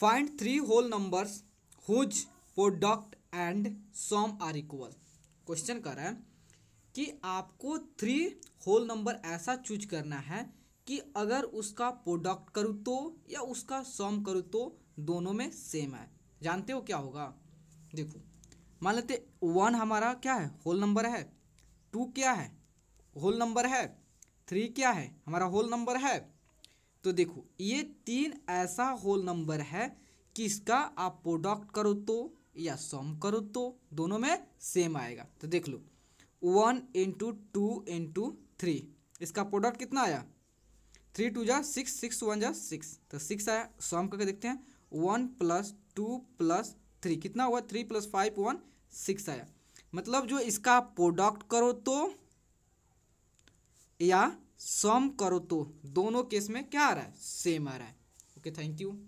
find three whole numbers whose product and sum are equal question कर रहा है कि आपको थ्री होल नंबर ऐसा चूज करना है कि अगर उसका प्रोडक्ट करूँ तो या उसका सॉम करूँ तो दोनों में सेम है जानते हो क्या होगा देखो मान लेते वन हमारा क्या है होल नंबर है टू क्या है होल नंबर है थ्री क्या है हमारा होल नंबर है तो देखो ये तीन ऐसा होल नंबर है कि इसका आप प्रोडक्ट करो तो या सम करो तो दोनों में सेम आएगा तो देख लो one into two into three इसका प्रोडक्ट कितना आया थ्री टू जा सिक्स सिक्स वन जा सिक्स तो सिक्स आया सम करके देखते हैं one plus two plus three कितना हुआ three plus five one six आया मतलब जो इसका प्रोडक्ट करो तो या सम करो तो दोनों केस में क्या आ रहा है सेम आ रहा है ओके थैंक यू